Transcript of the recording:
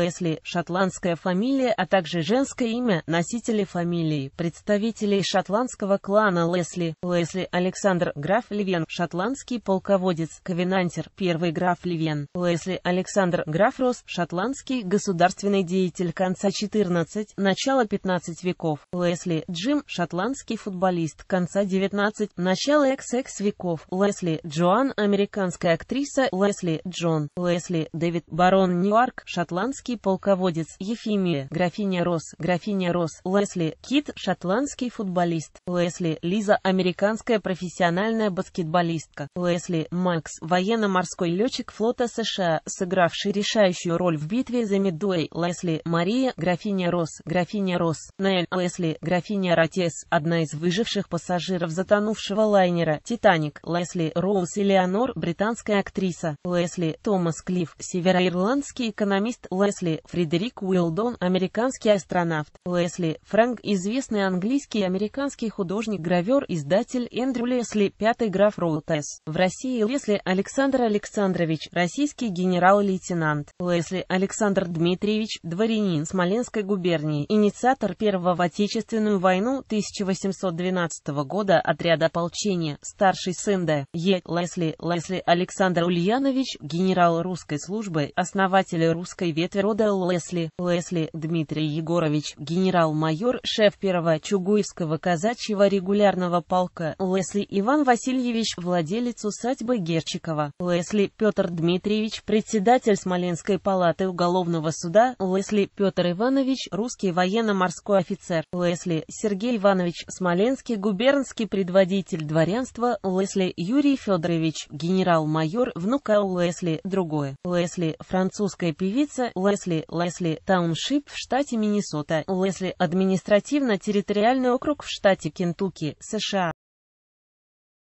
Лесли, шотландская фамилия, а также женское имя, носители фамилии, представителей шотландского клана Лесли, Лесли Александр, граф Ливен, шотландский полководец, ковенантер, первый граф Ливен. Лесли Александр, граф Рос, шотландский государственный деятель конца 14, начала 15 веков, Лесли Джим, шотландский футболист конца 19, начала XX веков, Лесли Джоан, американская актриса, Лесли Джон, Лесли Дэвид Барон Ньюарк, шотландский шотландский полководец Ефимия, графиня Росс, графиня Росс, Лесли, Кит, шотландский футболист, Лесли, Лиза, американская профессиональная баскетболистка, Лесли, Макс, военно-морской летчик флота США, сыгравший решающую роль в битве за Медуэй, Лесли, Мария, графиня Росс, графиня Росс, Нель, Лесли, графиня Ротес, одна из выживших пассажиров затонувшего лайнера «Титаник», Лесли, Роуз Элеонор, британская актриса, Лесли, Томас Клифф, североирландский экономист Лесли, Лесли Фредерик Уилдон, американский астронавт, Лесли Фрэнк, известный английский и американский художник-гравер, издатель Эндрю Лесли, пятый граф Роутес. В России Лесли Александр Александрович, российский генерал-лейтенант, Лесли Александр Дмитриевич, дворянин Смоленской губернии, инициатор Первого в Отечественную войну 1812 года отряда ополчения, старший сын Д. Е. Лесли Лесли Александр Ульянович, генерал русской службы, основатель русской ветви рода Лесли, Лесли Дмитрий Егорович, генерал-майор, шеф первого Чугуевского казачьего регулярного полка, Лесли Иван Васильевич, владелец усадьбы Герчикова, Лесли Петр Дмитриевич, председатель Смоленской палаты уголовного суда, Лесли Петр Иванович, русский военно-морской офицер, Лесли Сергей Иванович, смоленский губернский предводитель дворянства, Лесли Юрий Федорович, генерал-майор, внука у Лесли, другое, Лесли, французская певица, Лесли, Лесли, Лесли, Тауншип в штате Миннесота, Лесли, административно-территориальный округ в штате Кентукки, США.